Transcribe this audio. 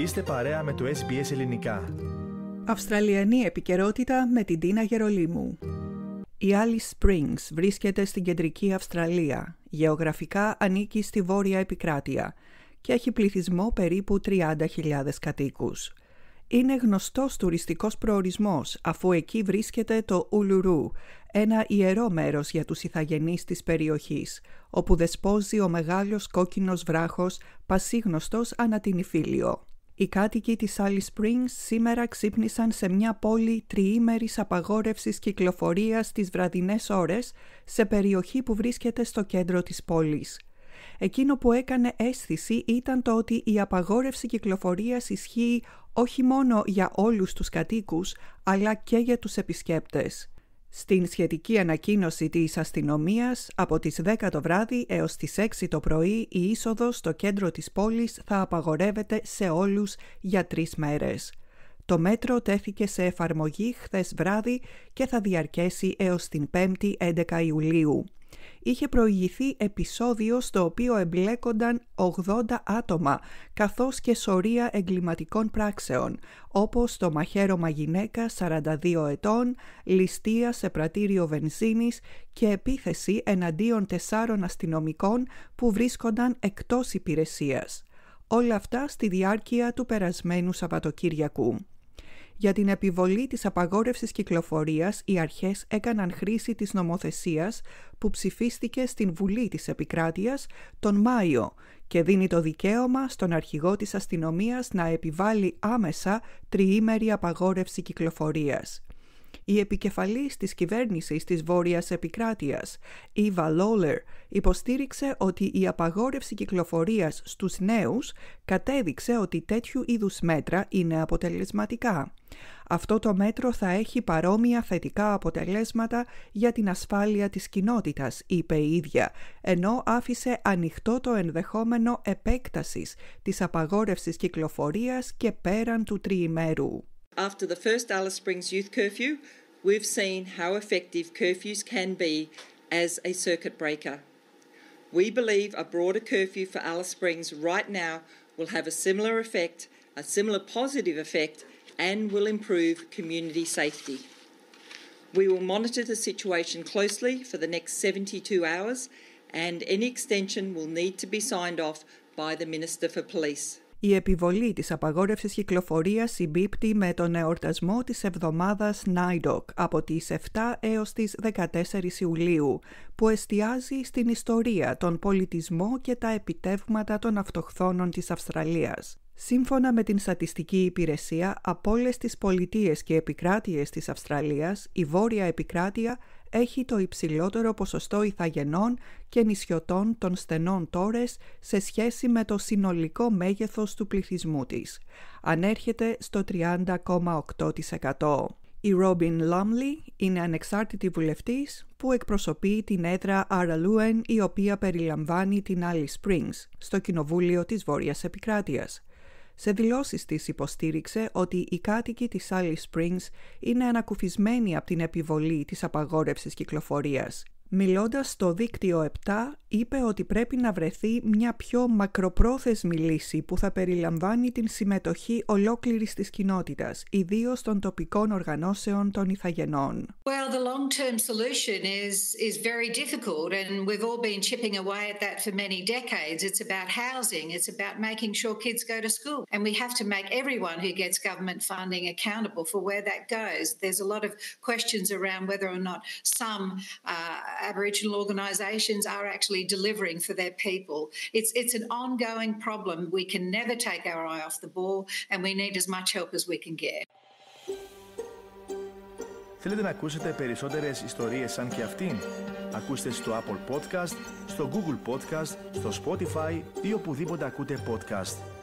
Είστε παρέα με το SBS Ελληνικά. Αυστραλιανή επικαιρότητα με την Τίνα Γερολίμου. Η Alice Springs βρίσκεται στην κεντρική Αυστραλία. Γεωγραφικά ανήκει στη βόρεια επικράτεια και έχει πληθυσμό περίπου 30.000 κατοίκους. Είναι γνωστός τουριστικός προορισμός αφού εκεί βρίσκεται το Ουλουρού, ένα ιερό μέρος για τους ηθαγενείς της περιοχής, όπου δεσπόζει ο μεγάλος κόκκινος βράχος πασίγνωστος ανά την Ιφίλιο. Οι κάτοικοι της Sally Springs σήμερα ξύπνησαν σε μια πόλη τριήμερης απαγόρευσης κυκλοφορίας στις βραδινές ώρες σε περιοχή που βρίσκεται στο κέντρο της πόλης. Εκείνο που έκανε αίσθηση ήταν το ότι η απαγόρευση κυκλοφορίας ισχύει όχι μόνο για όλους τους κατοίκους, αλλά και για τους επισκέπτες. Στην σχετική ανακοίνωση της αστυνομίας, από τις 10 το βράδυ έως τις 6 το πρωί η είσοδος στο κέντρο της πόλης θα απαγορεύεται σε όλους για τρεις μέρες. Το μέτρο τέθηκε σε εφαρμογή χθες βράδυ και θα διαρκέσει έως την 5η 11 Ιουλίου είχε προηγηθεί επεισόδιο στο οποίο εμπλέκονταν 80 άτομα, καθώς και σωρία εγκληματικών πράξεων, όπως το μαχαίρωμα γυναίκα 42 ετών, ληστεία σε πρατήριο βενζίνης και επίθεση εναντίον τεσσάρων αστυνομικών που βρίσκονταν εκτός υπηρεσίας. Όλα αυτά στη διάρκεια του περασμένου Σαββατοκύριακου. Για την επιβολή της απαγόρευσης κυκλοφορίας, οι αρχές έκαναν χρήση της νομοθεσίας που ψηφίστηκε στην Βουλή της Επικράτειας τον Μάιο και δίνει το δικαίωμα στον αρχηγό της αστυνομίας να επιβάλλει άμεσα τριήμερη απαγόρευση κυκλοφορίας. Η επικεφαλής της κυβέρνησης της Βόρειας Επικράτειας, Ιβα Λόλερ, υποστήριξε ότι η απαγόρευση κυκλοφορίας στους νέους κατέδειξε ότι τέτοιου είδους μέτρα είναι αποτελεσματικά. Αυτό το μέτρο θα έχει παρόμοια θετικά αποτελέσματα για την ασφάλεια της κοινότητας, είπε η ίδια, ενώ άφησε ανοιχτό το ενδεχόμενο επέκτασης της απαγόρευσης κυκλοφορίας και πέραν του τριημέρου. After the first Alice Springs youth curfew, we've seen how effective curfews can be as a circuit breaker. We believe a broader curfew for Alice Springs right now will have a similar effect, a similar positive effect, and will improve community safety. We will monitor the situation closely for the next 72 hours, and any extension will need to be signed off by the Minister for Police. η επιβολή της απαγόρευσης κυκλοφορίας συμπίπτει με τον εορτασμό της εβδομάδας Νάιντοκ από τις 7 έως τις 14 Ιουλίου, που εστιάζει στην ιστορία, τον πολιτισμό και τα επιτεύγματα των αυτοχθόνων της Αυστραλίας. Σύμφωνα με την Στατιστική Υπηρεσία, από όλες τις πολιτείες και επικράτειες της Αυστραλίας, η Βόρεια Επικράτεια έχει το υψηλότερο ποσοστό ηθαγενών και νησιωτών των στενών τόρες σε σχέση με το συνολικό μέγεθος του πληθυσμού της. Ανέρχεται στο 30,8%. Η Ρόμπιν Λάμλι είναι ανεξάρτητη βουλευτής που εκπροσωπεί την έδρα Αραλούεν η οποία περιλαμβάνει την Άλλη Springs στο Κοινοβούλιο της Βόρειας Επικράτειας. Σε δηλώσεις της υποστήριξε ότι οι κάτοικοι της Sally Springs είναι ανακουφισμένοι από την επιβολή της απαγόρευσης κυκλοφορίας Μιλώντας στο δίκτυο 7, είπε ότι πρέπει να βρεθεί μια πιο μακροπρόθεσμη λύση που θα περιλαμβάνει την συμμετοχή ολόκληρης της κοινότητας, ιδίως των τοπικών οργανώσεων των Ιθαγενών. Well, the long-term solution is, is very difficult and we've all been chipping away at that for many decades. It's about housing, it's about making sure kids go to school and we have to make everyone who gets government funding accountable for where that goes. There's a lot of questions around whether or not some uh, Aboriginal organisations are actually delivering for their people. It's it's an ongoing problem. We can never take our eye off the ball, and we need as much help as we can get. Θέλετε να ακούσετε περισσότερες ιστορίες σαν και αυτήν. Ακούστε στο Apple Podcast, στο Google Podcast, στο Spotify ή οπουδήποτε ακούτε podcast.